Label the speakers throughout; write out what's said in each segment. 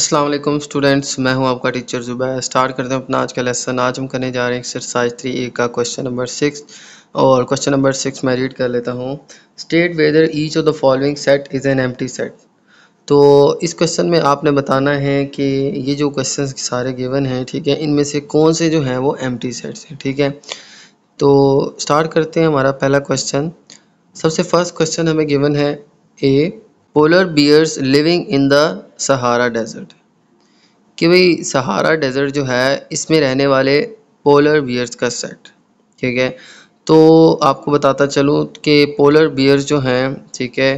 Speaker 1: अस्सलाम वालेकुम स्टूडेंट्स मैं हूं आपका टीचर ज़ुबैर स्टार्ट करते हैं अपना आज का लेसन आज हम करने जा रहे हैं एक्सरसाइज थ्री ए का क्वेश्चन नंबर सिक्स और क्वेश्चन नंबर सिक्स मैं रीड कर लेता हूं state whether each of the following set is an empty set तो इस क्वेश्चन में आपने बताना है कि ये जो क्वेश्चन सारे गिवन हैं ठीक है इनमें से कौन से जो हैं वो टी सेट्स हैं ठीक है तो स्टार्ट करते हैं हमारा पहला क्वेश्चन सबसे फर्स्ट क्वेश्चन हमें गिवन है A polar bears living in the Sahara desert कि भाई सहारा डेजर्ट जो है इसमें रहने वाले पोलर बियर्स का सेट ठीक है तो आपको बताता चलूँ कि पोलर बियर्स जो हैं ठीक है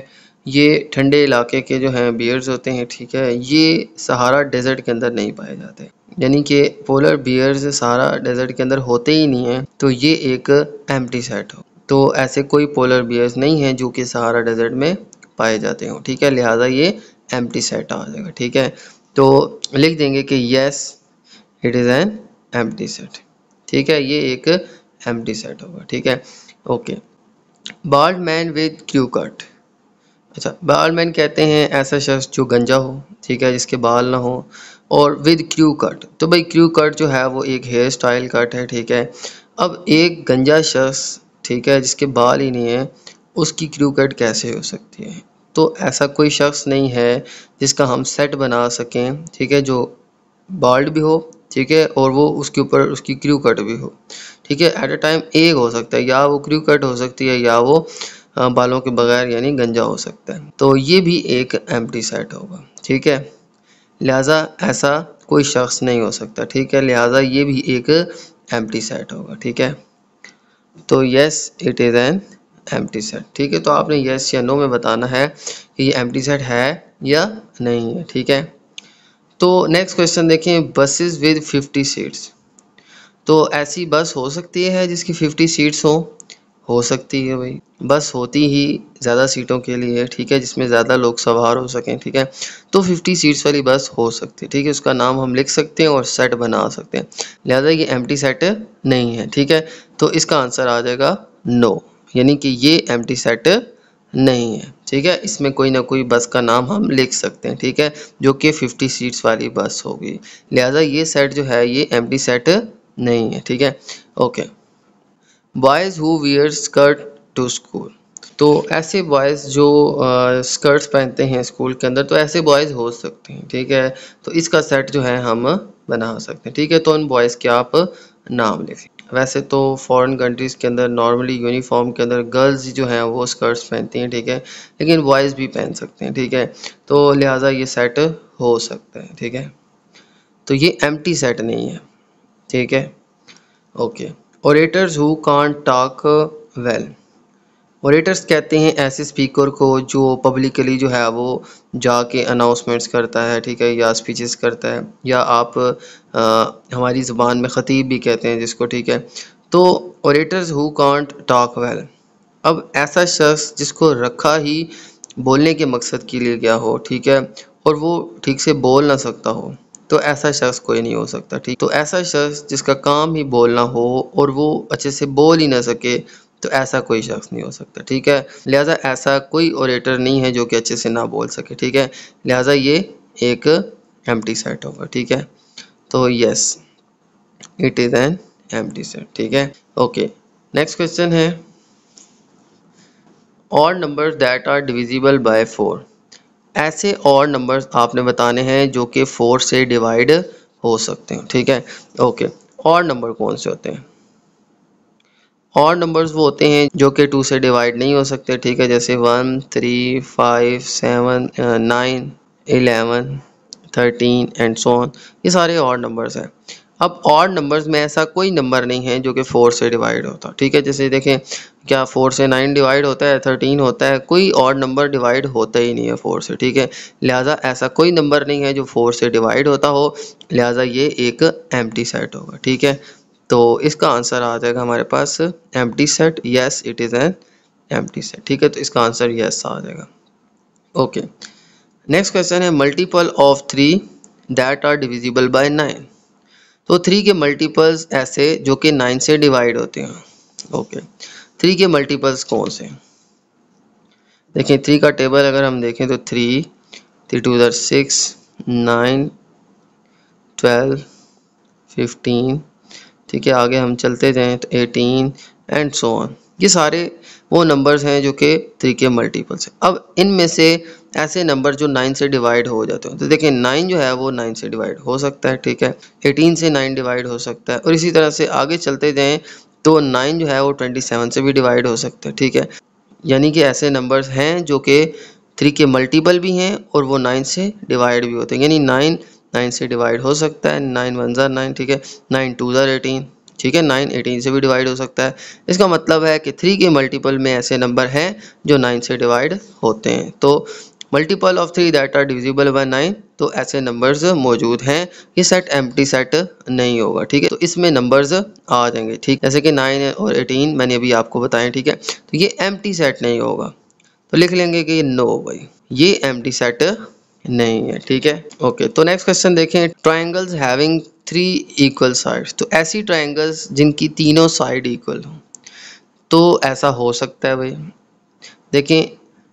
Speaker 1: ये ठंडे इलाके के जो हैं बियर्स होते हैं ठीक है ये सहारा डेजर्ट के अंदर नहीं पाए जाते यानी कि पोलर बियर्स सहारा डेजर्ट के अंदर होते ही नहीं हैं तो ये एक एम्प्टी सेट हो तो ऐसे कोई पोलर बियर्स नहीं हैं जो कि सहारा डेजर्ट में पाए जाते हो ठीक है लिहाजा ये एम सेट आ जाएगा ठीक है तो लिख देंगे कि यस इट इज़ एन एम सेट ठीक है ये एक एम सेट होगा ठीक है okay bald man with Q cut अच्छा बाल मैन कहते हैं ऐसा शख्स जो गंजा हो ठीक है जिसके बाल ना हो और विद क्यू कट तो भाई क्यू कट जो है वो एक हेयर स्टाइल कट है ठीक है अब एक गंजा शख्स ठीक है जिसके बाल ही नहीं है उसकी क्रू कट कैसे हो सकती है तो ऐसा कोई शख्स नहीं है जिसका हम सेट बना सकें ठीक है जो बाल्ड भी हो ठीक है और वो उसके ऊपर उसकी क्रू कट भी हो ठीक है एट अ टाइम एक हो सकता है या वो क्रू कट हो सकती है या वो बालों के बगैर यानी गंजा हो सकता है तो ये भी एक एम सेट होगा ठीक है लिहाजा ऐसा कोई शख्स नहीं हो सकता ठीक है लिहाजा ये भी एक एम सेट होगा ठीक है तो yes it is an empty set ठीक है तो आपने येस या नो में बताना है कि ये एम टी सेट है या नहीं है ठीक है तो नेक्स्ट क्वेश्चन देखें बसेस विद 50 सीट्स तो ऐसी बस हो सकती है जिसकी 50 सीट्स हो हो सकती है भाई बस होती ही ज़्यादा सीटों के लिए ठीक है जिसमें ज़्यादा लोग सवार हो सकें ठीक है तो 50 सीट्स वाली बस हो सकती है ठीक है उसका नाम हम लिख सकते हैं और सेट बना सकते हैं लिहाजा ये एम सेट नहीं है ठीक है तो इसका आंसर आ जाएगा नो यानी कि ये एम सेट नहीं है ठीक है इसमें कोई ना कोई बस का नाम हम लिख सकते हैं ठीक है जो कि 50 सीट्स वाली बस होगी लिहाजा ये सेट जो है ये एम सेट नहीं है ठीक है okay boys who wear skirt to school तो ऐसे बॉयज़ जो आ, स्कर्ट्स पहनते हैं स्कूल के अंदर तो ऐसे बॉयज़ हो सकते हैं ठीक है तो इसका सेट जो है हम बना सकते हैं ठीक है तो उन बॉयज़ के आप नाम लिखें वैसे तो फॉरेन कंट्रीज़ के अंदर नॉर्मली यूनिफॉर्म के अंदर गर्ल्स जो हैं वो स्कर्ट्स पहनती हैं ठीक है लेकिन बॉयज़ भी पहन सकते हैं ठीक है तो लिहाजा ये सेट हो सकता है ठीक है तो ये एम सेट नहीं है ठीक है okay orators who can't talk well orators कहते हैं ऐसे स्पीकर को जो पब्लिकली जो है वो जाके अनाउंसमेंट्स करता है ठीक है या स्पीचेस करता है या आप आ, हमारी जबान में ख़तीब भी कहते हैं जिसको ठीक है तो orators who can't talk well अब ऐसा शख्स जिसको रखा ही बोलने के मकसद के लिए गया हो ठीक है और वो ठीक से बोल ना सकता हो तो ऐसा शख्स कोई नहीं हो सकता ठीक तो ऐसा शख्स जिसका काम ही बोलना हो और वो अच्छे से बोल ही ना सके तो ऐसा कोई शख्स नहीं हो सकता ठीक है लिहाजा ऐसा कोई ओरेटर नहीं है जो कि अच्छे से ना बोल सके ठीक है लिहाजा ये एक एम सेट होगा ठीक है तो यस इट इज़ एन एम सेट ठीक है ओके नेक्स्ट क्वेश्चन है और numbers that are divisible by four ऐसे और नंबर्स आपने बताने हैं जो कि फोर से डिवाइड हो सकते हैं ठीक है ओके और नंबर कौन से होते हैं और नंबर्स वो होते हैं जो कि टू से डिवाइड नहीं हो सकते ठीक है जैसे one three five seven nine eleven thirteen and so on ये सारे और नंबर्स हैं अब और नंबर्स में ऐसा कोई नंबर नहीं है जो कि फोर से डिवाइड होता ठीक है जैसे देखें क्या फोर से नाइन डिवाइड होता है थर्टीन होता है कोई और नंबर डिवाइड होता ही नहीं है फोर से ठीक है लिहाजा ऐसा कोई नंबर नहीं है जो फोर से डिवाइड होता हो लिहाजा ये एक एम्प्टी सेट होगा ठीक है तो इसका आंसर आ जाएगा हमारे पास एम set yes it is an एम सेट ठीक है तो इसका आंसर यस आ जाएगा ओके नेक्स्ट क्वेश्चन है multiple of three that are divisible by nine तो थ्री के मल्टीपल्स ऐसे जो कि नाइन से डिवाइड होते हैं ओके थ्री के मल्टीपल्स कौन से देखिए थ्री का टेबल अगर हम देखें तो थ्री थ्री टू दर सिक्स नाइन ट्वेल्व फिफ्टीन ठीक है आगे हम चलते जाएँ तो एटीन एंड सो ऑन ये सारे वो नंबर्स हैं जो कि थ्री के मल्टीपल्स हैं अब इनमें से ऐसे नंबर जो नाइन से डिवाइड हो जाते हैं तो देखिए नाइन जो है वो नाइन से डिवाइड हो सकता है ठीक है एटीन से नाइन डिवाइड हो सकता है और इसी तरह से आगे चलते जाएँ तो नाइन जो है वो ट्वेंटी सेवन से भी डिवाइड हो सकता है ठीक है यानी कि ऐसे नंबर्स हैं जो कि थ्री के मल्टीपल भी हैं और वो नाइन से डिवाइड भी होते हैं यानी नाइन नाइन से डिवाइड हो सकता है नाइन वन ज़ार नाइन ठीक है नाइन टू ज़ार एटीन ठीक है नाइन एटीन से भी डिवाइड हो सकता है इसका मतलब है कि थ्री के मल्टीपल में ऐसे नंबर हैं जो नाइन से डिवाइड होते हैं तो multiple of three that are divisible by nine तो ऐसे नंबर्स मौजूद हैं ये सेट एम सेट नहीं होगा ठीक है तो इसमें नंबर्स आ जाएंगे ठीक जैसे कि नाइन और एटीन मैंने अभी आपको बताया ठीक है तो ये एम सेट नहीं होगा तो लिख लेंगे कि नो भाई ये एम सेट नहीं है ठीक है ओके तो नेक्स्ट क्वेश्चन देखें triangles having three equal sides तो ऐसी ट्राइंगल्स जिनकी तीनों साइड इक्वल हो तो ऐसा हो सकता है भाई देखें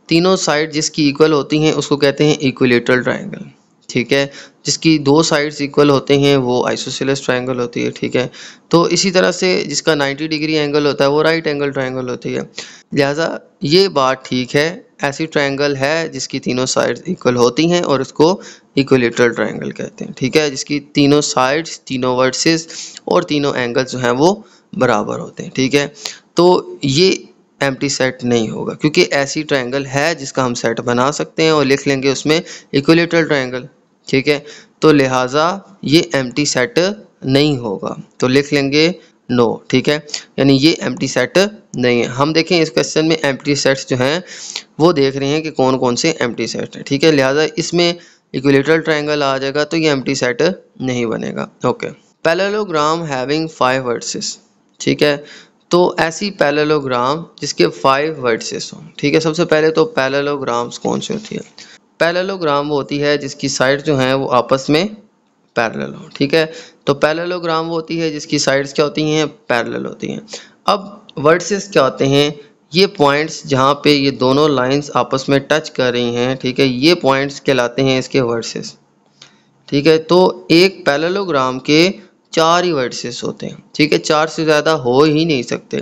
Speaker 1: तीनों साइड जिसकी इक्वल होती हैं उसको कहते हैं इक्विलेटरल ट्राइंगल ठीक है जिसकी दो साइड्स इक्वल होते हैं वो आइसोसेलेस ट्रायंगल होती है ठीक है तो इसी तरह से जिसका 90 डिग्री एंगल होता है वो राइट एंगल ट्रायंगल होती है लिहाजा ये बात ठीक है ऐसी ट्रायंगल है जिसकी तीनों साइड्स इक्वल होती हैं और उसको इक्वलेटरल ट्रायंगल कहते हैं ठीक है जिसकी तीनों साइड्स तीनों वर्सेस और तीनों एंगल जो हैं वो बराबर होते हैं ठीक है तो ये टी सेट नहीं होगा क्योंकि ऐसी ट्रायंगल है जिसका हम सेट बना सकते हैं और लिख लेंगे उसमें इक्वलेटरल ट्रायंगल ठीक है तो लिहाजा ये एम सेट नहीं होगा तो लिख लेंगे नो no, ठीक है यानी ये एम सेट नहीं है हम देखें इस क्वेश्चन में एम सेट्स जो हैं वो देख रहे हैं कि कौन कौन से एम सेट हैं ठीक है लिहाजा इसमें इक्विलेटरल ट्रायंगल आ जाएगा तो ये एम सेट नहीं बनेगा okay parallelogram having five vertices ठीक है तो ऐसी पैलेलोग्राम जिसके फाइव वर्सेस हों ठीक है सबसे पहले तो पैलेलोग्राम्स कौन से होती है पैरेललोग्राम वो होती है जिसकी साइड जो हैं वो आपस में पैरेलल हो ठीक है तो पैरेललोग्राम वो होती है जिसकी साइड्स क्या होती हैं पैरेलल होती हैं अब वर्ड्सेस क्या होते हैं ये पॉइंट्स जहाँ पे ये दोनों लाइंस आपस में टच कर रही हैं ठीक है ये पॉइंट्स कहलाते हैं इसके वर्सेस ठीक है तो एक पैरेललोग्राम के चार ही वर्सेस होते हैं ठीक है चार से ज़्यादा हो ही नहीं सकते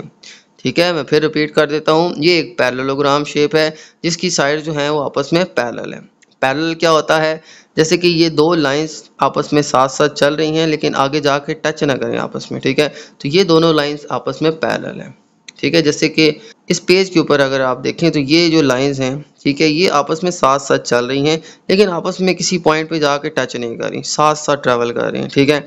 Speaker 1: ठीक है मैं फिर रिपीट कर देता हूँ ये एक पैरलोग्राम शेप है जिसकी साइड जो है वो आपस में पैरल है पैरल क्या होता है जैसे कि ये दो लाइंस आपस में साथ साथ चल रही हैं लेकिन आगे जाके टच ना करें आपस में ठीक है तो ये दोनों लाइंस आपस में पैरल हैं ठीक है जैसे कि इस पेज के ऊपर अगर आप देखें तो ये जो लाइंस हैं ठीक है ये आपस में साथ साथ चल रही हैं लेकिन आपस में किसी पॉइंट पे जाके टच नहीं कर रही साथ साथ ट्रैवल कर रही हैं ठीक है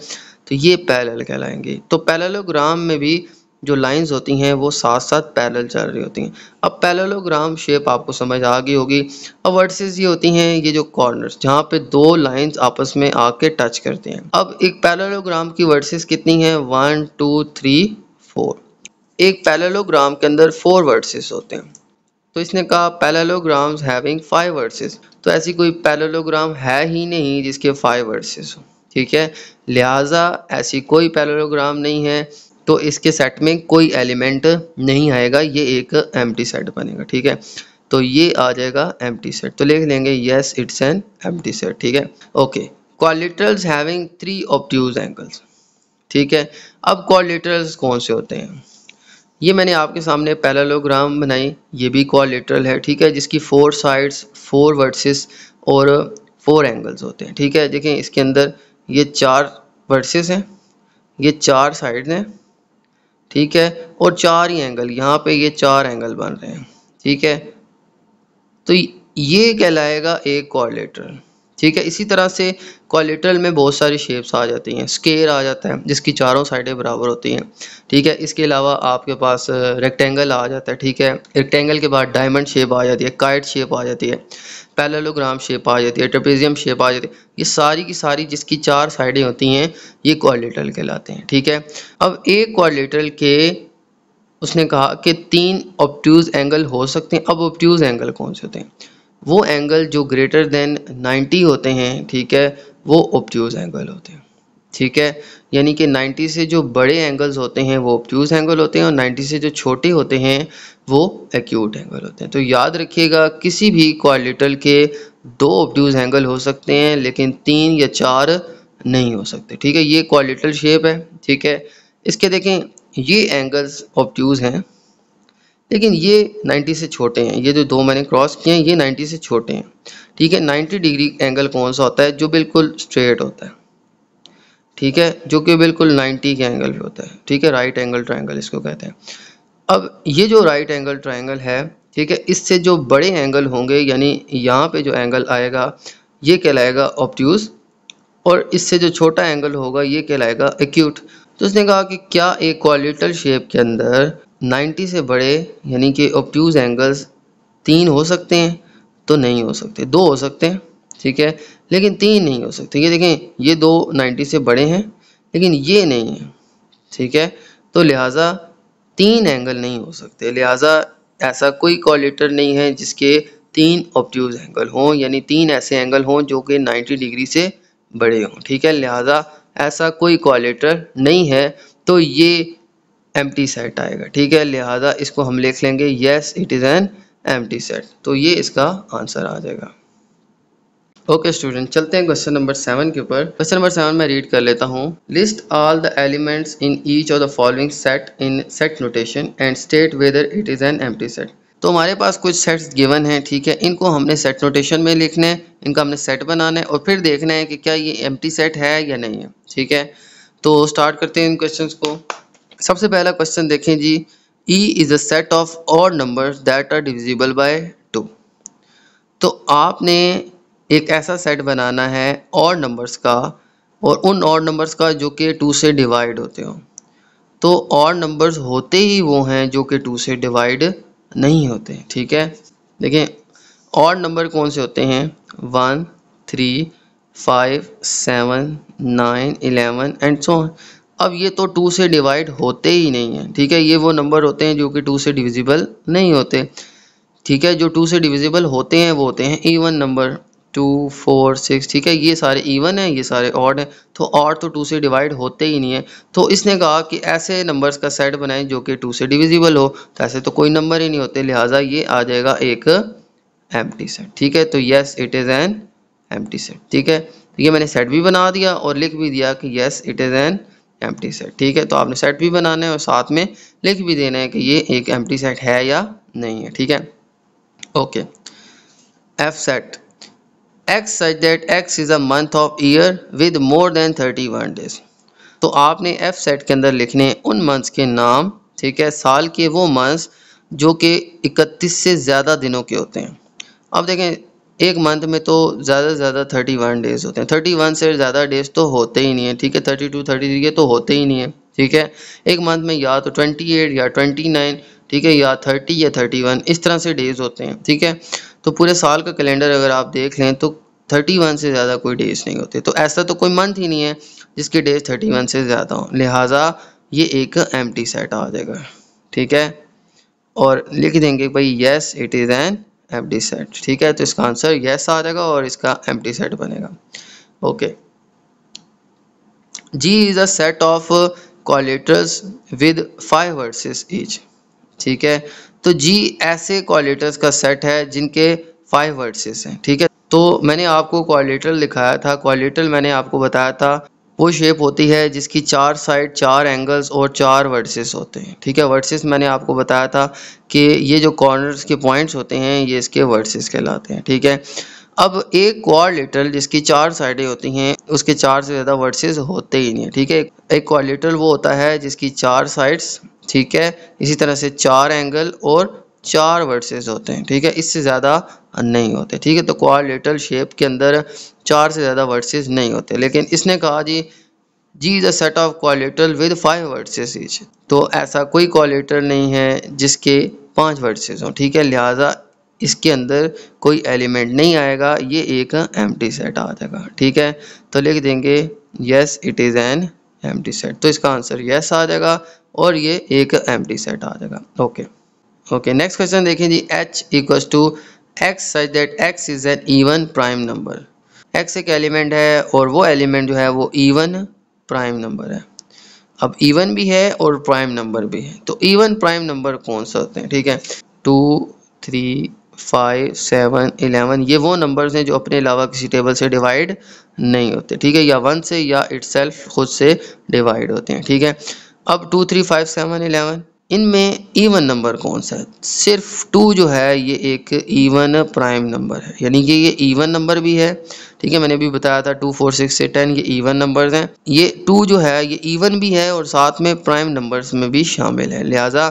Speaker 1: तो ये पैरल कहलाएंगे तो पैरलोग्राम में भी जो लाइंस होती हैं वो साथ साथ पैरेलल चल रही होती हैं अब पैरेललोग्राम शेप आपको समझ आ गई होगी अब वर्सेस ये होती हैं ये जो कॉर्नर्स जहाँ पे दो लाइंस आपस में आके टच करते हैं अब एक पैरेललोग्राम की वर्सेस कितनी हैं वन टू थ्री फोर एक पैरेललोग्राम के अंदर फोर वर्सेस होते हैं तो इसने कहा पैरेललोग्राम्स हैविंग फाइव वर्सेस तो ऐसी कोई पैरेललोग्राम है ही नहीं जिसके फाइव वर्सेस हो ठीक है लिहाजा ऐसी कोई पैरेललोग्राम नहीं है तो इसके सेट में कोई एलिमेंट नहीं आएगा ये एक एम सेट बनेगा ठीक है तो ये आ जाएगा एम सेट तो लिख लेंगे येस इट्स एन एम सेट ठीक है okay quadrilaterals having three obtuse angles ठीक है अब क्वालिटरल्स कौन से होते हैं ये मैंने आपके सामने पैरेललोग्राम बनाई ये भी क्वालिटरल है ठीक है जिसकी फोर साइड्स फोर वर्सेस और फोर एंगल्स होते हैं ठीक है देखें इसके अंदर ये चार वर्सेस हैं ये चार साइड्स हैं ठीक है और चार ही एंगल यहाँ पे ये चार एंगल बन रहे हैं ठीक है तो ये कहलाएगा एक कॉर्डिलेटरल ठीक है इसी तरह से कॉलेटरल में बहुत सारी शेप्स आ जाती हैं स्केयर आ जाता है जिसकी चारों साइडें बराबर होती हैं ठीक है इसके अलावा आपके पास रेक्टेंगल uh, आ जाता है ठीक है रेक्टेंगल के बाद डायमंड शेप आ जाती है काइट शेप आ जाती है पैलोलोग्राम शेप आ जाती है ट्रपेजियम शेप आ जाती है ये सारी की सारी जिसकी चार साइडें होती हैं ये क्वाड्रिलेटरल कहलाते हैं ठीक है अब एक क्वाड्रिलेटरल के उसने कहा कि तीन ऑप्ट्यूज एंगल हो सकते हैं अब ऑप्ट्यूज एंगल कौन से होते हैं वो एंगल जो ग्रेटर देन 90 होते हैं ठीक है वो ऑप्ट्यूज एंगल होते हैं ठीक है यानी कि 90 से जो बड़े एंगल्स होते हैं वो ऑब्ट्यूज एंगल होते हैं और 90 से जो छोटे होते हैं वो एक्यूट एंगल होते हैं तो याद रखिएगा किसी भी क्वालिटल के दो ऑब्ट्यूज एंगल हो सकते हैं लेकिन तीन या चार नहीं हो सकते ठीक है ये क्वालिटल शेप है ठीक है इसके देखें ये एंगल्स ऑब्ट्यूज हैं लेकिन ये 90 से छोटे हैं ये जो दो मैंने क्रॉस किए हैं ये 90 से छोटे हैं ठीक है 90 डिग्री एंगल कौन सा होता है जो बिल्कुल स्ट्रेट होता है ठीक है जो कि बिल्कुल 90 के एंगल पे होता है ठीक है राइट एंगल ट्राइंगल इसको कहते हैं अब ये जो राइट एंगल ट्राइंगल है ठीक है इससे जो बड़े एंगल होंगे यानी यहाँ पे जो एंगल आएगा ये कहलाएगा ऑप्ट्यूज और इससे जो छोटा एंगल होगा ये कहलाएगा एक्यूट तो उसने कहा कि क्या एक क्वालिटल शेप के अंदर 90 से बड़े यानी कि ऑप्ट्यूज एंगल्स तीन हो सकते हैं तो नहीं हो सकते दो हो सकते हैं ठीक है लेकिन तीन नहीं हो सकते ये देखें ये दो 90 से बड़े हैं लेकिन ये नहीं है ठीक है तो लिहाजा तीन एंगल नहीं हो सकते लिहाजा ऐसा कोई कॉलेटर नहीं है जिसके तीन ऑप्टूज एंगल हों यानी तीन ऐसे एंगल हों जो कि 90 डिग्री से बड़े हों ठीक है लिहाजा ऐसा कोई कॉलेटर नहीं है तो ये एम सेट आएगा ठीक है लिहाजा इसको हम लिख लेंगे येस इट इज़ एन एम सेट तो ये इसका आंसर आ जाएगा ओके okay, स्टूडेंट चलते हैं क्वेश्चन नंबर सेवन के ऊपर क्वेश्चन नंबर सेवन मैं रीड कर लेता हूँ list all the elements in each of the following set in set notation and state whether it is an empty set तो हमारे पास कुछ सेट्स गिवन हैं ठीक है इनको हमने सेट नोटेशन में लिखना है इनका हमने सेट बनाना है और फिर देखना है कि क्या ये एम सेट है या नहीं है ठीक है तो स्टार्ट करते हैं इन क्वेश्चन को सबसे पहला क्वेश्चन देखें जी E is a set of all numbers that are divisible by two तो आपने एक ऐसा सेट बनाना है और नंबर्स का और उन और नंबर्स का जो कि टू से डिवाइड होते हो तो और नंबर्स होते ही वो हैं जो कि टू से डिवाइड नहीं होते ठीक है देखें और नंबर कौन से होते हैं one three five seven nine eleven and so अब ये तो टू से डिवाइड होते ही नहीं है ठीक है ये वो नंबर होते हैं जो कि टू से डिविजिबल नहीं होते ठीक है जो टू से डिविजिबल होते हैं वो होते हैं even number two four six ठीक है ये सारे इवन हैं ये सारे ऑड हैं तो ऑड तो टू से डिवाइड होते ही नहीं है तो इसने कहा कि ऐसे नंबर्स का सेट बनाएं जो कि टू से डिविजिबल हो तो ऐसे तो कोई नंबर ही नहीं होते लिहाजा ये आ जाएगा एक एम सेट ठीक है तो येस इट इज़ एन एम सेट ठीक है तो ये मैंने सेट भी बना दिया और लिख भी दिया कि येस इट इज़ एन एम सेट ठीक है तो आपने सेट भी बनाना है और साथ में लिख भी देना है कि ये एक एम सेट है या नहीं है ठीक है okay F set X such that X is a month of year with more than thirty one days तो आपने एफ सेट के अंदर लिखने हैं उन मंथ्स के नाम ठीक है साल के वो मंथ्स जो कि इकतीस से ज़्यादा दिनों के होते हैं अब देखें एक मंथ में तो ज़्यादा से ज़्यादा थर्टी वन डेज होते हैं थर्टी वन से ज़्यादा डेज तो होते ही नहीं है ठीक है थर्टी टू थर्टी थ्री के तो होते ही नहीं है ठीक है एक मंथ में या तो ट्वेंटी एट या ट्वेंटी नाइन ठीक है या थर्टी या थर्टी वन इस तरह से डेज होते हैं ठीक है तो पूरे साल का कैलेंडर अगर आप देख लें तो 31 से ज़्यादा कोई डेज नहीं होते तो ऐसा तो कोई मंथ ही नहीं है जिसके डेज 31 से ज़्यादा हों लिहाजा ये एक एम सेट आ जाएगा ठीक है और लिख देंगे भाई येस इट इज़ एन एम सेट ठीक है तो इसका आंसर येस आ जाएगा और इसका एम सेट बनेगा okay G is a set of quadrilaterals with five vertices each ठीक है तो जी ऐसे क्वालिटर्स का सेट है जिनके फाइव वर्सेस हैं ठीक है तो मैंने आपको क्वालिटर लिखाया था क्वालिटर मैंने आपको बताया था वो शेप होती है जिसकी चार साइड चार एंगल्स और चार वर्सेस होते हैं ठीक है वर्सेस मैंने आपको बताया था कि ये जो कॉर्नर्स के पॉइंट्स होते हैं ये इसके वर्सेस कहलाते हैं ठीक है अब एक क्वालिटर जिसकी चार साइडें होती हैं उसके चार से ज़्यादा वर्सेस होते ही नहीं ठीक है एक क्वारलेटल वो होता है जिसकी चार साइड्स ठीक है इसी तरह से चार एंगल और चार वर्सेस होते हैं ठीक है इससे ज़्यादा नहीं होते ठीक है तो क्वारलेटल शेप के अंदर चार से ज़्यादा वर्सेस नहीं होते लेकिन इसने कहा जी G is a set of quadrilateral with five vertices is तो ऐसा कोई क्वालिटल नहीं है जिसके पांच वर्सेस हों ठीक है लिहाजा इसके अंदर कोई एलिमेंट नहीं आएगा ये एक एम सेट आ जाएगा ठीक है तो लिख देंगे येस इट इज़ एन एम सेट तो इसका आंसर येस आ जाएगा और ये एक एम सेट आ जाएगा ओके ओके नेक्स्ट क्वेश्चन देखिए जी H equal to X such that X is an even prime number X एक एलिमेंट है और वो एलिमेंट जो है वो ईवन प्राइम नंबर है अब ईवन भी है और प्राइम नंबर भी है तो ईवन प्राइम नंबर कौन सा होते हैं ठीक है two three five seven eleven ये वो नंबर्स हैं जो अपने अलावा किसी टेबल से डिवाइड नहीं होते ठीक है या वन से या इट्सल्फ खुद से डिवाइड होते हैं ठीक है अब two three five seven eleven इनमें ईवन नंबर कौन सा है सिर्फ टू जो है ये एक ईवन प्राइम नंबर है यानी कि ये ईवन नंबर भी है ठीक है मैंने भी बताया था टू फोर सिक्स से टेन ये ईवन नंबर्स हैं ये टू जो है ये ईवन भी है और साथ में प्राइम नंबर्स में भी शामिल है लिहाजा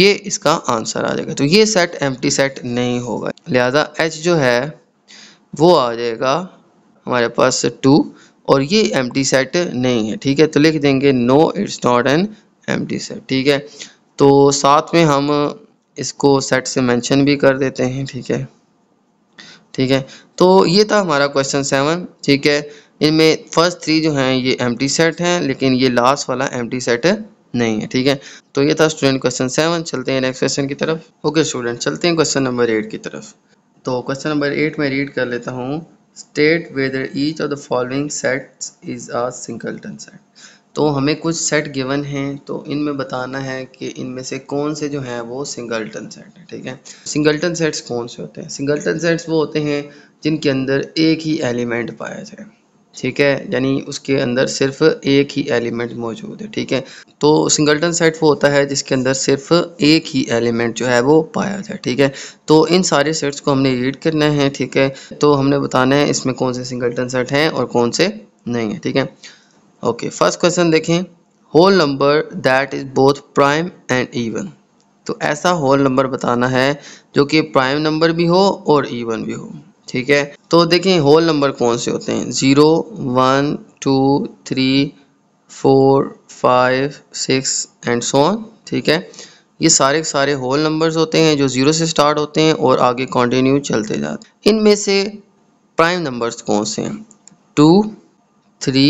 Speaker 1: ये इसका आंसर आ जाएगा तो ये सेट एम सेट नहीं होगा लिहाजा एच जो है वो आ जाएगा हमारे पास टू और ये एम सेट नहीं है ठीक है तो लिख देंगे नो इट्स नॉट एन एम सेट ठीक है तो साथ में हम इसको सेट से मेंशन भी कर देते हैं ठीक है ठीक है तो ये था हमारा क्वेश्चन सेवन ठीक है इनमें फर्स्ट थ्री जो हैं ये एम सेट हैं लेकिन ये लास्ट वाला एम सेट नहीं है ठीक है तो ये था स्टूडेंट क्वेश्चन सेवन चलते हैं नेक्स्ट क्वेश्चन की तरफ ओके स्टूडेंट चलते हैं क्वेश्चन नंबर एट की तरफ तो क्वेश्चन नंबर एट में रीड कर लेता हूँ state whether each of the following sets is a singleton set तो हमें कुछ सेट गिवन हैं तो इनमें बताना है कि इनमें से कौन से जो हैं वो सिंगलटन सेट है ठीक है सिंगलटन सेट्स कौन से होते हैं सिंगलटन सेट्स वो होते हैं जिनके अंदर एक ही एलिमेंट पाया जाए ठीक है यानी उसके अंदर सिर्फ एक ही एलिमेंट मौजूद है ठीक है तो सिंगलटन सेट वो होता है जिसके अंदर सिर्फ एक ही एलिमेंट जो है वो पाया जाए ठीक है तो इन सारे सेट्स को हमने रीड करना है ठीक है तो हमने बताना है इसमें कौन से सिंगल्टन सेट हैं और कौन से नहीं है ठीक है ओके फर्स्ट क्वेश्चन देखें whole number that is both prime and even तो ऐसा होल नंबर बताना है जो कि प्राइम नंबर भी हो और इवन भी हो ठीक है तो देखें होल नंबर कौन से होते हैं zero one two three four five six and so on ठीक है ये सारे सारे होल नंबर्स होते हैं जो ज़ीरो से स्टार्ट होते हैं और आगे कंटिन्यू चलते जाते हैं इनमें से प्राइम नंबर्स कौन से हैं two three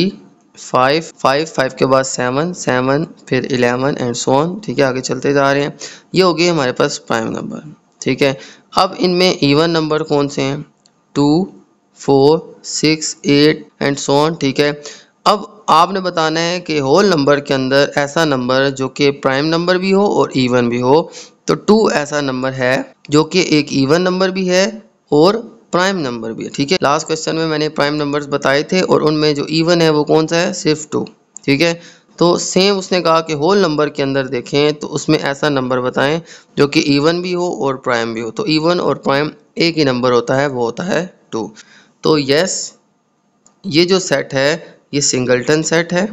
Speaker 1: five five five के बाद सेवन सेवन फिर एलेवन एंड सो ऑन ठीक है आगे चलते जा रहे हैं ये हो गए हमारे पास प्राइम नंबर ठीक है अब इनमें इवन नंबर कौन से हैं two four six eight and so on ठीक है अब आपने बताना है कि होल नंबर के अंदर ऐसा नंबर जो कि प्राइम नंबर भी हो और इवन भी हो तो टू ऐसा नंबर है जो कि एक इवन नंबर भी है और प्राइम नंबर भी है ठीक है लास्ट क्वेश्चन में मैंने प्राइम नंबर्स बताए थे और उनमें जो इवन है वो कौन सा है सिर्फ टू ठीक है तो सेम उसने कहा कि होल नंबर के अंदर देखें तो उसमें ऐसा नंबर बताएं जो कि इवन भी हो और प्राइम भी हो तो इवन और प्राइम एक ही नंबर होता है वो होता है टू तो यस ये जो सेट है ये सिंगलटन सेट है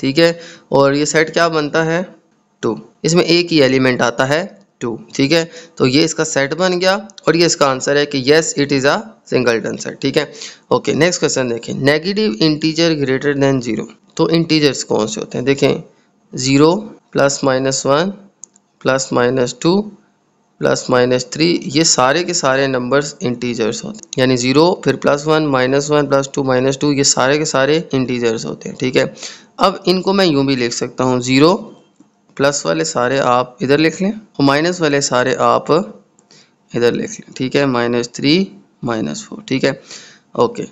Speaker 1: ठीक है और ये सेट क्या बनता है टू इसमें एक ही एलिमेंट आता है टू ठीक है तो ये इसका सेट बन गया और ये इसका आंसर है कि yes it is a singleton set ठीक है ओके नेक्स्ट क्वेश्चन देखें negative integer greater than zero तो इंटीजर्स कौन से होते हैं देखें zero plus minus one plus minus two plus minus three ये सारे के सारे नंबर्स इंटीजर्स होते हैं यानी ज़ीरो फिर plus one minus one plus two minus two ये सारे के सारे इंटीजर्स होते हैं ठीक है अब इनको मैं यूं भी लिख सकता हूँ ज़ीरो प्लस वाले सारे आप इधर लिख लें और माइनस वाले सारे आप इधर लिख लें ठीक है माइनस थ्री माइनस फोर ठीक है ओके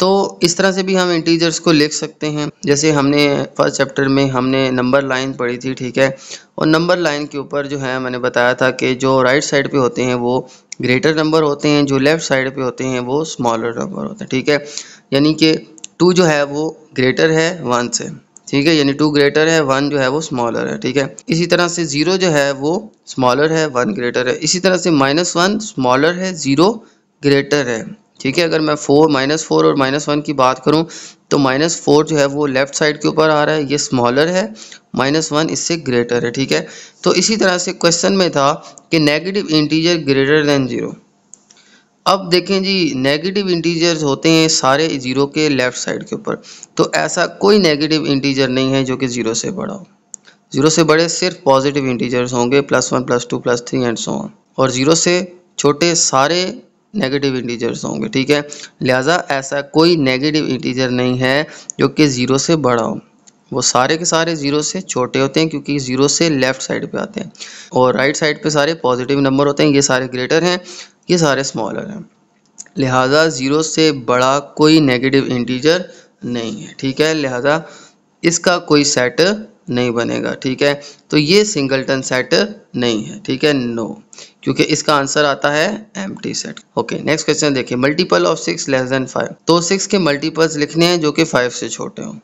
Speaker 1: तो इस तरह से भी हम इंटीजर्स को लिख सकते हैं जैसे हमने फर्स्ट चैप्टर में हमने नंबर लाइन पढ़ी थी ठीक है और नंबर लाइन के ऊपर जो है मैंने बताया था कि जो राइट साइड पे होते हैं वो ग्रेटर नंबर होते हैं जो लेफ़्ट साइड पे होते हैं वो स्मॉलर नंबर होते हैं ठीक है यानी कि टू जो है वो ग्रेटर है वन से ठीक है यानी टू ग्रेटर है वन जो है वो स्मॉलर है ठीक है इसी तरह से ज़ीरो जो है वो स्मॉलर है वन ग्रेटर है इसी तरह से माइनस वन स्मॉलर है ज़ीरो ग्रेटर है ठीक है अगर मैं फोर माइनस फोर और माइनस वन की बात करूँ तो माइनस फोर जो है वो लेफ्ट साइड के ऊपर आ रहा है ये स्मॉलर है माइनस वन इससे ग्रेटर है ठीक है तो इसी तरह से क्वेश्चन में था कि negative integer greater than zero अब देखें जी नेगेटिव इंटीजर्स होते हैं सारे ज़ीरो के लेफ़्ट साइड के ऊपर तो ऐसा कोई नेगेटिव इंटीजर नहीं है जो कि ज़ीरो से बड़ा हो ज़ीरो से बड़े सिर्फ पॉजिटिव इंटीजर्स होंगे plus one plus two plus three and so on और ज़ीरो से छोटे सारे नेगेटिव इंटीजर्स होंगे ठीक है लिहाजा ऐसा कोई नेगेटिव इंटीजर नहीं है जो कि ज़ीरो से बड़ा हो वो सारे के सारे ज़ीरो से छोटे होते हैं क्योंकि ज़ीरो से लेफ़्ट साइड पे आते हैं और राइट साइड पे सारे पॉजिटिव नंबर होते हैं ये सारे ग्रेटर हैं ये सारे स्मॉलर हैं लिहाजा ज़ीरो से बड़ा कोई नेगेटिव इंटीजर नहीं है ठीक है लिहाजा इसका कोई सेट नहीं बनेगा ठीक है तो ये सिंगलटन सेट नहीं है ठीक है नो क्योंकि इसका आंसर आता है empty set okay next question देखिए multiple of six less than five तो सिक्स के मल्टीपल्स लिखने हैं जो कि फाइव से छोटे हों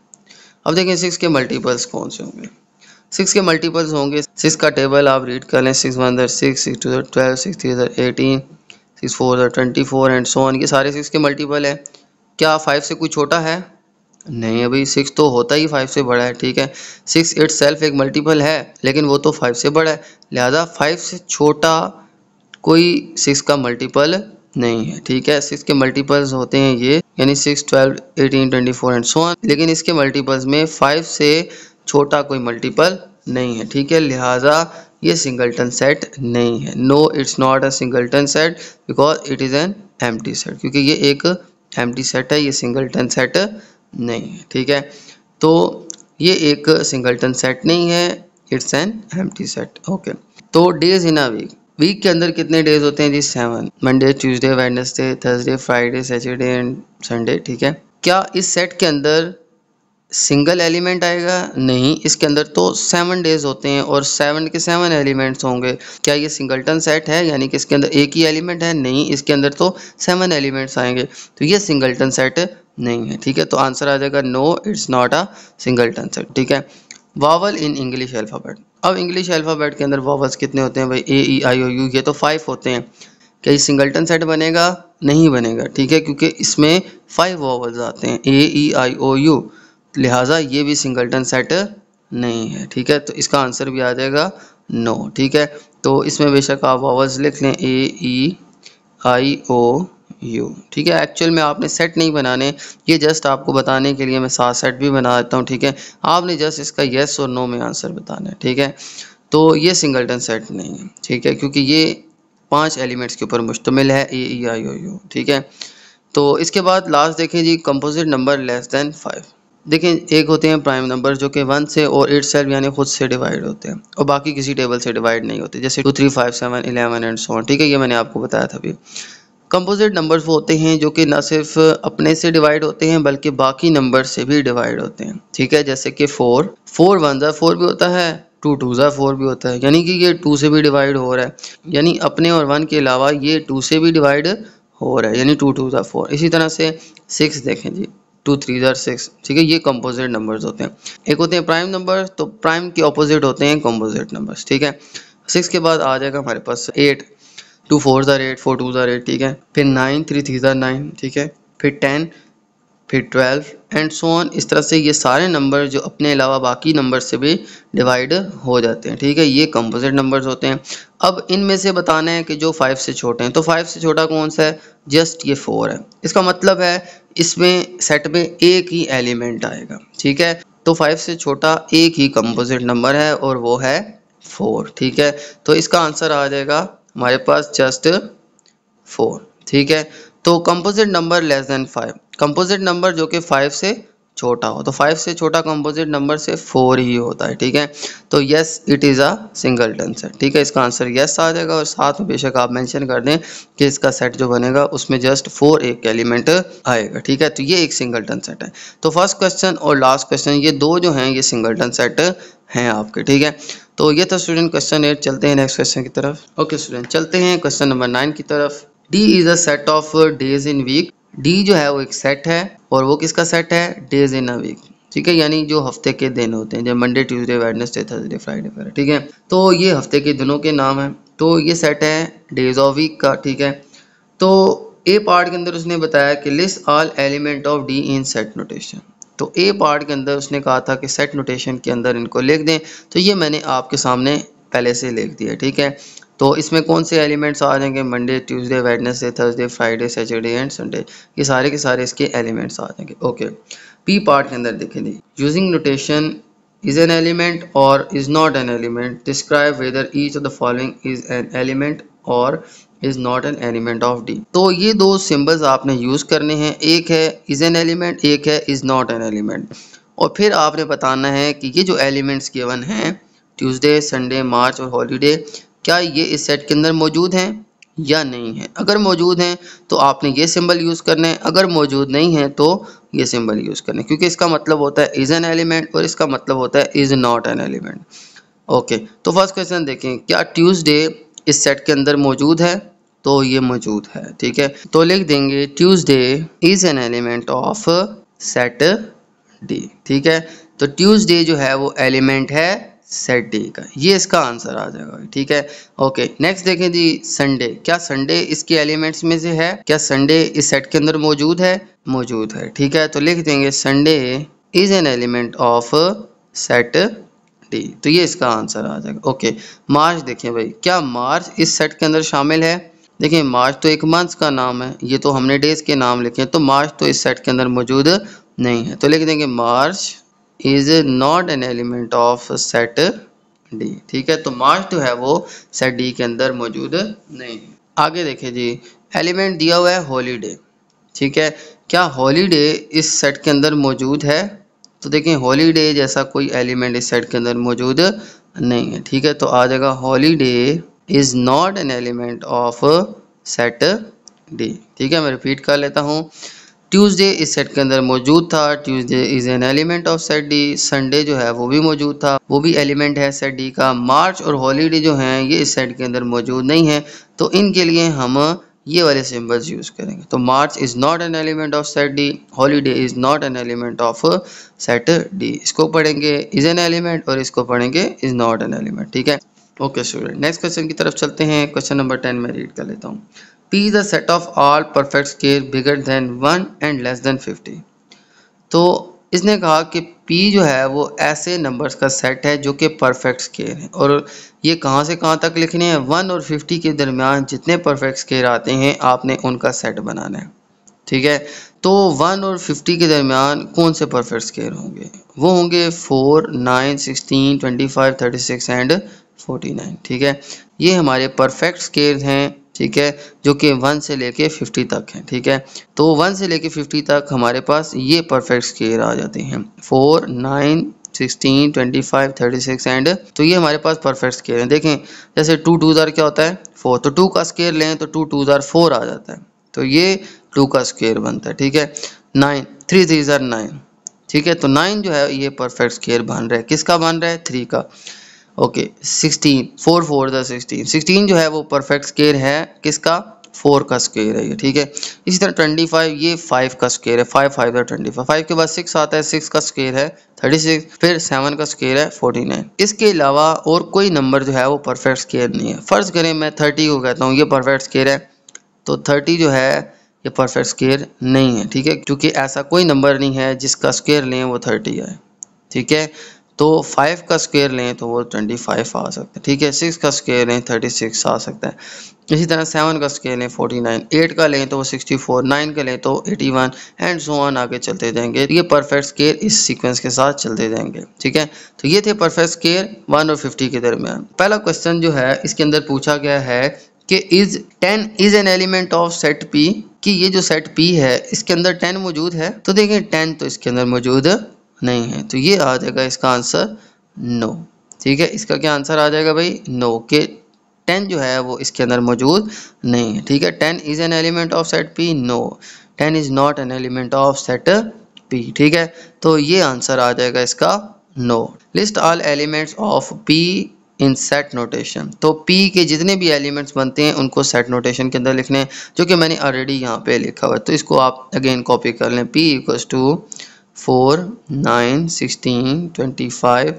Speaker 1: अब देखें सिक्स के मल्टीपल्स कौन से होंगे सिक्स के मल्टीपल्स होंगे सिक्स का टेबल आप रीड कर लें सिक्स वन दर सिक्स सिक्स टू दर ट्वेल्व सिक्स थ्री दर एटीन सिक्स फोर दर ट्वेंटी फोर एंड सो ये सारे सिक्स के मल्टीपल हैं क्या फाइव से कोई छोटा है नहीं अभी सिक्स तो होता ही फाइव से बड़ा है ठीक है सिक्स इट्स सेल्फ एक मल्टीपल है लेकिन वो तो फाइव से बड़ा है लिहाजा फाइव से छोटा कोई सिक्स का मल्टीपल नहीं है ठीक है सिक्स के मल्टीपल्स होते हैं ये यानी six twelve eighteen twenty four and so लेकिन इसके मल्टीपल्स में फाइव से छोटा कोई मल्टीपल नहीं है ठीक है लिहाजा ये सिंगलटन सेट नहीं है no it's not a singleton set because it is an एम सेट क्योंकि ये एक एम सेट है ये सिंगलटन सेट नहीं है ठीक है तो ये एक सिंगलटन सेट नहीं है इट्स एन एम सेट ओके तो days in a week week के अंदर कितने डेज होते हैं जी seven Monday Tuesday Wednesday Thursday Friday Saturday and Sunday ठीक है क्या इस सेट के अंदर सिंगल एलिमेंट आएगा नहीं इसके अंदर तो सेवन डेज होते हैं और सेवन के सेवन एलिमेंट्स होंगे क्या ये सिंगलटन सेट है यानी कि इसके अंदर एक ही एलिमेंट है नहीं इसके अंदर तो सेवन एलिमेंट्स आएंगे तो ये सिंगलटन सेट नहीं है ठीक है तो आंसर आ जाएगा no it's not a singleton set ठीक है वावल इन इंग्लिश अल्फ़ाबेट अब इंग्लिश अल्फ़ाबेट के अंदर वॉवल्स कितने होते हैं भाई ए ई आई ओ यू ये तो फाइव होते हैं क्या ये सिंगल्टन सेट बनेगा नहीं बनेगा ठीक है क्योंकि इसमें फाइव वॉवल्स आते हैं ए ई आई ओ यू लिहाजा ये भी सिंगल्टन सेट नहीं है ठीक है तो इसका आंसर भी आ जाएगा नो ठीक है तो इसमें बेशक आप वॉवल्स लिख लें ए ई आई ओ यू ठीक है एक्चुअल में आपने सेट नहीं बनाने ये जस्ट आपको बताने के लिए मैं सात सेट भी बना देता हूँ ठीक है आपने जस्ट इसका येस और नो में आंसर बताना है ठीक है तो ये सिंगलटन सेट नहीं है ठीक है क्योंकि ये पांच एलिमेंट्स के ऊपर मुश्तमिल है ए ई आई ओ यू ठीक है तो इसके बाद लास्ट देखें जी composite number less than five देखें एक होते हैं प्राइम नंबर जो कि वन से और एट सेल्फ यानी खुद से डिवाइड होते हैं और बाकी किसी टेबल से डिवाइड नहीं होते जैसे two three five seven eleven and so on ठीक है ये मैंने आपको बताया था अभी कंपोजिट नंबर्स वो होते हैं जो कि ना सिर्फ अपने से डिवाइड होते हैं बल्कि बाकी नंबर से भी डिवाइड होते हैं ठीक है जैसे कि फोर फोर वन ज़ा फोर भी होता है टू टू ज़ा फोर भी होता है यानी कि ये टू से भी डिवाइड हो रहा है यानी अपने और वन के अलावा ये टू से भी डिवाइड हो रहा है यानी टू टू ज़ा फोर इसी तरह से सिक्स देखें जी टू थ्री ज़ार सिक्स ठीक है ये कंपोजिट नंबर्स होते हैं एक होते हैं प्राइम नंबर तो प्राइम के अपोजिट होते हैं कंपोजिट नंबर्स ठीक है सिक्स के बाद आ जाएगा हमारे पास एट टू फोर ज़ार एट फोर टू ज़ार एट ठीक है फिर नाइन थ्री थ्री ज़ार नाइन ठीक है फिर टेन फिर ट्वेल्व एंड सो ऑन इस तरह से ये सारे नंबर जो अपने अलावा बाकी नंबर से भी डिवाइड हो जाते हैं ठीक है ये कंपोजिट नंबर्स होते हैं अब इनमें से बताना है कि जो फाइव से छोटे हैं तो फाइव से छोटा कौन सा है जस्ट ये फोर है इसका मतलब है इसमें सेट में एक ही एलिमेंट आएगा ठीक है तो फाइव से छोटा एक ही कंपोजिट नंबर है और वो है फोर ठीक है तो इसका आंसर आ जाएगा हमारे पास जस्ट फोर ठीक है तो composite number less than five composite number जो कि फाइव से छोटा हो तो फाइव से छोटा कंपोजिट नंबर से फोर ही होता है ठीक है तो yes it is a ton set ठीक है इसका आंसर येस आ जाएगा और साथ में बेशक आप मेंशन कर दें कि इसका सेट जो बनेगा उसमें जस्ट फोर एक एलिमेंट आएगा ठीक है तो ये एक सिंगल टन सेट है तो फर्स्ट क्वेश्चन और लास्ट क्वेश्चन ये दो जो हैं ये सिंगलटन सेट हैं आपके ठीक है तो ये था स्टूडेंट क्वेश्चन एट चलते हैं नेक्स्ट क्वेश्चन की तरफ ओके स्टूडेंट चलते हैं क्वेश्चन नंबर नाइन की तरफ D is a set of days in week D जो है वो एक सेट है और वो किसका सेट है डेज इन अ वीक ठीक है यानी जो हफ्ते के दिन होते हैं जैसे Monday Tuesday Wednesday Thursday Friday वगैरह ठीक है तो ये हफ्ते के दिनों के नाम है तो ये सेट है डेज ऑफ वीक का ठीक है तो ए पार्ट के अंदर उसने बताया कि list all element of D in set notation तो ए पार्ट के अंदर उसने कहा था कि सेट नोटेशन के अंदर इनको लिख दें तो ये मैंने आपके सामने पहले से लिख दिया ठीक है तो इसमें कौन से एलिमेंट्स आ जाएंगे Monday Tuesday Wednesday Thursday Friday Saturday and Sunday ये सारे के सारे इसके एलिमेंट्स आ जाएंगे ओके पी पार्ट के अंदर देखेंगे using notation is an element और is not an element describe whether each of the following is an element और is not an element of D तो ये दो सिम्बल्स आपने यूज करने हैं एक है इज एन एलिमेंट एक है इज़ नॉट एन एलिमेंट और फिर आपने बताना है कि ये जो एलिमेंट्स वन हैं ट्यूसडे संडे मार्च और हॉलीडे क्या ये इस सेट के अंदर मौजूद हैं या नहीं है अगर मौजूद हैं तो आपने ये सिंबल यूज़ करना है अगर मौजूद नहीं है तो ये सिंबल यूज़ करना है क्योंकि इसका मतलब होता है इज़ एन एलिमेंट और इसका मतलब होता है is not an element okay तो फर्स्ट क्वेश्चन देखें क्या ट्यूसडे इस सेट के अंदर मौजूद है तो ये मौजूद है ठीक है तो लिख देंगे Tuesday is an element of set D ठीक है तो ट्यूसडे जो है वो एलिमेंट है सेट डे का ये इसका आंसर आ जाएगा ठीक है ओके नेक्स्ट देखें जी संडे क्या संडे इसके एलिमेंट्स में से है क्या संडे इस सेट के अंदर मौजूद है मौजूद है ठीक है तो लिख देंगे Sunday is an element of set D तो ये इसका आंसर आ जाएगा ओके मार्च देखें भाई क्या मार्च इस सेट के अंदर शामिल है देखिए मार्च तो एक मंथ का नाम है ये तो हमने डेज के नाम लिखे हैं तो मार्च तो इस सेट के अंदर मौजूद नहीं है तो लिख देंगे March is not an element of set D ठीक है तो मार्च जो है वो सेट डी के अंदर मौजूद नहीं है आगे देखे जी एलिमेंट दिया हुआ है हॉलीडे ठीक है क्या हॉलीडे इस सेट के अंदर मौजूद है तो देखें हॉलीडे जैसा कोई एलिमेंट इस सेट के अंदर मौजूद नहीं है ठीक है तो आ जाएगा holiday is not an element of set D ठीक है मैं रिपीट कर लेता हूँ ट्यूसडे इस सेट के अंदर मौजूद था Tuesday is an element of set D Sunday जो है वो भी मौजूद था वो भी एलिमेंट है सेट डी का मार्च और हॉलीडे जो हैं ये इस सेट के अंदर मौजूद नहीं है तो इनके लिए हम ये वाले सिम्बल्स यूज़ करेंगे तो March is not an element of set D holiday is not an element of set D इसको पढ़ेंगे इज़ एन एलिमेंट और इसको पढ़ेंगे इज़ नॉट एन एलिमेंट ठीक है ओके स्टूडेंट नेक्स्ट क्वेश्चन की तरफ चलते हैं क्वेश्चन नंबर टेन में रीड कर लेता हूँ P is the set of all perfect scale bigger than one and less than fifty तो इसने कहा कि P जो है वो ऐसे नंबर्स का सेट है जो कि परफेक्ट स्केयर है और ये कहाँ से कहाँ तक लिखने हैं वन और फिफ्टी के दरमियान जितने परफेक्ट स्केयर आते हैं आपने उनका सेट बनाना है ठीक है तो वन और फिफ्टी के दरमियान कौन से परफेक्ट स्केयर होंगे वो होंगे four nine sixteen twenty five thirty six and forty nine ठीक है ये हमारे परफेक्ट स्केयर हैं ठीक है जो कि वन से लेके फिफ्टी तक है ठीक है तो वन से लेके फिफ्टी तक हमारे पास ये परफेक्ट स्केयर आ जाते हैं four nine sixteen twenty five thirty six and तो ये हमारे पास परफेक्ट स्केयर है देखें जैसे टू टू दर क्या होता है फोर तो टू का स्केयर लें तो टू टू दर फोर आ जाता है तो ये टू का स्केयर बनता है ठीक है नाइन थ्री थ्री ज़ार नाइन ठीक है तो नाइन जो है ये परफेक्ट स्केयर बन रहा है किसका बन रहा है थ्री का okay sixteen four four the sixteen sixteen जो है वो परफेक्ट स्केयर है किसका फोर का स्केयर है ये ठीक है इसी तरह ट्वेंटी फाइव ये फाइव का स्केयर है फाइव फाइव का ट्वेंटी फाइव फाइव के बाद सिक्स आता है सिक्स का स्केयर है थर्टी सिक्स फिर सेवन का स्केयर है फोर्टी नाइन इसके अलावा और कोई नंबर जो है वो परफेक्ट स्केयर नहीं है फ़र्ज़ करें मैं थर्टी को कहता हूँ ये परफेक्ट स्केयर है तो थर्टी जो है ये परफेक्ट स्केयर नहीं है ठीक है क्योंकि ऐसा कोई नंबर नहीं है जिसका स्केयर लें वो थर्टी है ठीक है तो फाइव का स्क्वेयर लें तो वो ट्वेंटी फाइव आ सकता है ठीक है सिक्स का स्क्वेयर लें थर्टी सिक्स आ सकता है इसी तरह सेवन का स्केयर लें फोर्टी नाइन एट का लें तो वो सिक्सटी फोर नाइन का लें तो eighty one and so on आगे चलते जाएंगे ये परफेक्ट स्केयर इस सीक्वेंस के साथ चलते जाएंगे ठीक है तो ये थे परफेक्ट स्केयर वन और फिफ्टी के दरमियान पहला क्वेश्चन जो है इसके अंदर पूछा गया है कि is ten is an element of set P कि ये जो सेट पी है इसके अंदर टेन मौजूद है तो देखें टेन तो इसके अंदर मौजूद नहीं है तो ये आ जाएगा इसका आंसर नो ठीक है इसका क्या आंसर आ जाएगा भाई नो के टेन जो है वो इसके अंदर मौजूद नहीं है ठीक है ten is an element of set P no ten is not an element of set P ठीक है तो ये आंसर आ जाएगा इसका no list all elements of P in set notation तो P के जितने भी एलिमेंट्स बनते हैं उनको सेट नोटेशन के अंदर लिखने हैं जो कि मैंने ऑलरेडी यहाँ पे लिखा हुआ है तो इसको आप अगेन कॉपी कर लें P equal to four nine sixteen twenty five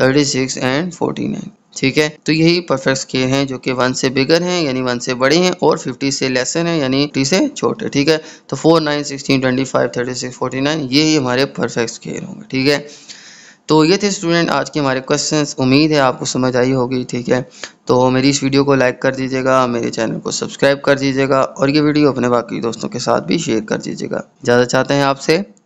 Speaker 1: thirty six and forty nine ठीक है तो यही परफेक्ट स्केल हैं जो कि वन से बिगर हैं यानी वन से बड़े हैं और फिफ्टी से लेसन है यानी फिफ्टी से छोटे ठीक है तो four nine sixteen twenty five thirty six forty nine यही हमारे परफेक्ट स्केल होंगे ठीक है तो ये थे स्टूडेंट आज के हमारे क्वेश्चंस उम्मीद है आपको समझ आई होगी ठीक है तो मेरी इस वीडियो को लाइक कर दीजिएगा मेरे चैनल को सब्सक्राइब कर दीजिएगा और ये वीडियो अपने बाकी दोस्तों के साथ भी शेयर कर दीजिएगा ज़्यादा चाहते हैं आपसे